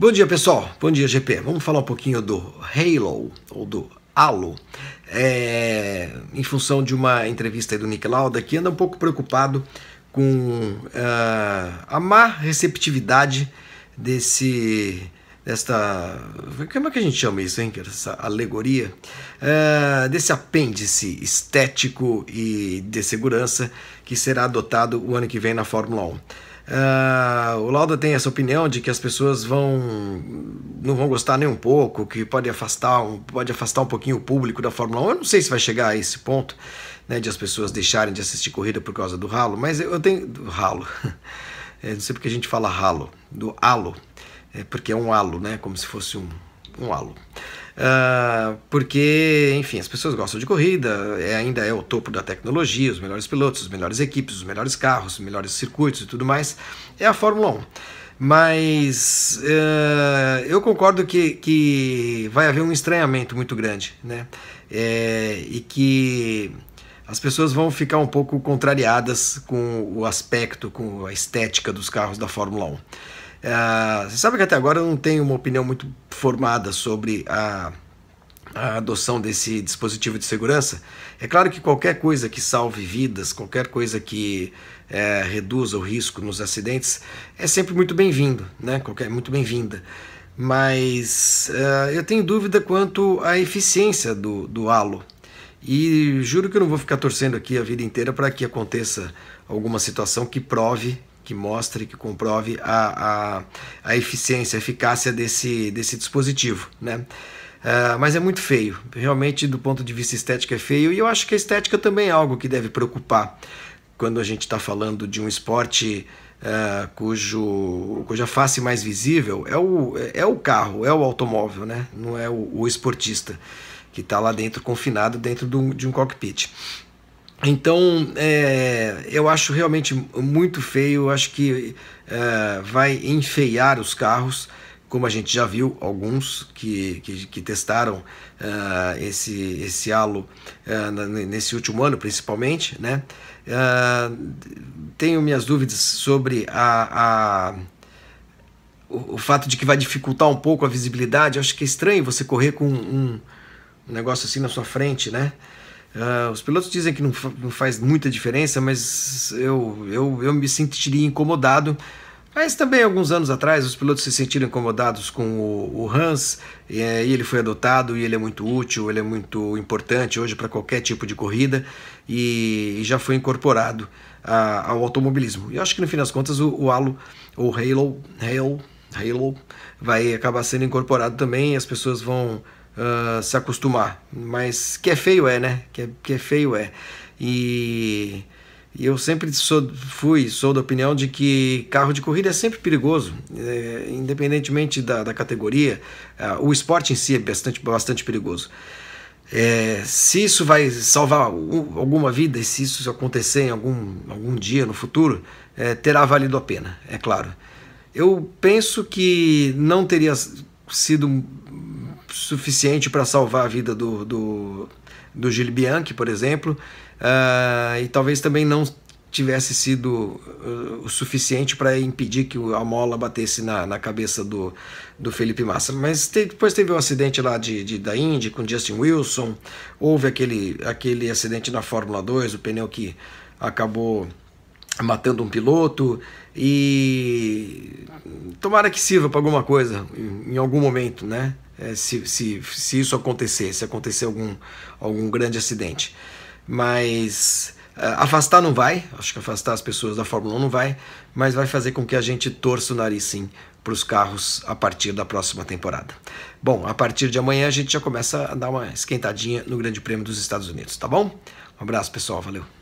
Bom dia, pessoal. Bom dia, GP. Vamos falar um pouquinho do Halo, ou do Halo, é, em função de uma entrevista do Nick Lauda, que anda um pouco preocupado com uh, a má receptividade desse desta. Como é que a gente chama isso, hein? É essa alegoria? Uh, desse apêndice estético e de segurança que será adotado o ano que vem na Fórmula 1. Uh, o Lauda tem essa opinião de que as pessoas vão não vão gostar nem um pouco, que pode afastar, um, pode afastar um pouquinho o público da Fórmula 1. Eu não sei se vai chegar a esse ponto, né, de as pessoas deixarem de assistir corrida por causa do ralo, mas eu tenho do ralo. É, não sei porque a gente fala ralo, do halo, é porque é um halo, né, como se fosse um um halo. Uh, porque, enfim, as pessoas gostam de corrida, é, ainda é o topo da tecnologia, os melhores pilotos, as melhores equipes, os melhores carros, os melhores circuitos e tudo mais, é a Fórmula 1. Mas uh, eu concordo que, que vai haver um estranhamento muito grande, né? É, e que as pessoas vão ficar um pouco contrariadas com o aspecto, com a estética dos carros da Fórmula 1. É, você sabe que até agora eu não tenho uma opinião muito formada sobre a, a, adoção desse dispositivo de segurança. É claro que qualquer coisa que salve vidas, qualquer coisa que é, reduza o risco nos acidentes, é sempre muito bem-vindo, né? Qualquer, é muito bem-vinda. Mas uh, eu tenho dúvida quanto à eficiência do, do halo. E juro que eu não vou ficar torcendo aqui a vida inteira para que aconteça alguma situação que prove, que mostre, que comprove a, a, a eficiência, a eficácia desse, desse dispositivo. Né? Uh, mas é muito feio. Realmente, do ponto de vista estético, é feio. E eu acho que a estética também é algo que deve preocupar quando a gente está falando de um esporte uh, cujo, cuja face mais visível é o, é o carro, é o automóvel, né? não é o, o esportista que está lá dentro, confinado dentro do, de um cockpit. Então, é, eu acho realmente muito feio, acho que é, vai enfeiar os carros, como a gente já viu, alguns que, que, que testaram uh, esse, esse halo uh, nesse último ano, principalmente. Né? Uh, tenho minhas dúvidas sobre a, a o, o, fato de que vai dificultar um pouco a visibilidade. acho que é estranho você correr com um, um negócio assim na sua frente, né? Uh, os pilotos dizem que não, não, faz muita diferença, mas eu, eu, eu me sentiria incomodado. Mas também, alguns anos atrás, os pilotos se sentiram incomodados com o, o Hans, e, é, e, ele foi adotado, e ele é muito útil, ele é muito importante hoje para qualquer tipo de corrida, e, e já foi incorporado a, ao automobilismo. E eu acho que, no fim das contas, o, o halo, o halo, halo, halo, vai acabar sendo incorporado também, e as pessoas vão uh, se acostumar. Mas que é feio é, né? Que é, que é feio é. E eu sempre sou, fui, sou da opinião de que carro de corrida é sempre perigoso, é, independentemente da, da categoria. Uh, o esporte em si é bastante, bastante perigoso. É, se isso vai salvar alguma vida e se isso acontecer em algum, algum dia no futuro, é, terá valido a pena, é claro. Eu penso que não teria sido suficiente para salvar a vida do, do, do Gil Bianchi, por exemplo, uh, e talvez também não tivesse sido uh, o suficiente para impedir que a mola batesse na, na cabeça do, do Felipe Massa. Mas te, depois teve o um acidente lá de, de da Indy com Justin Wilson, houve aquele, aquele acidente na Fórmula 2, o pneu que acabou matando um piloto e tomara que sirva para alguma coisa em, algum momento, né? É, se, se, se isso acontecer, se acontecer algum, algum grande acidente. Mas é, afastar não vai, acho que afastar as pessoas da Fórmula 1 não vai, mas vai fazer com que a gente torça o nariz sim para os carros a partir da próxima temporada. Bom, a partir de amanhã a gente já começa a dar uma esquentadinha no Grande Prêmio dos Estados Unidos, tá bom? Um abraço pessoal, valeu!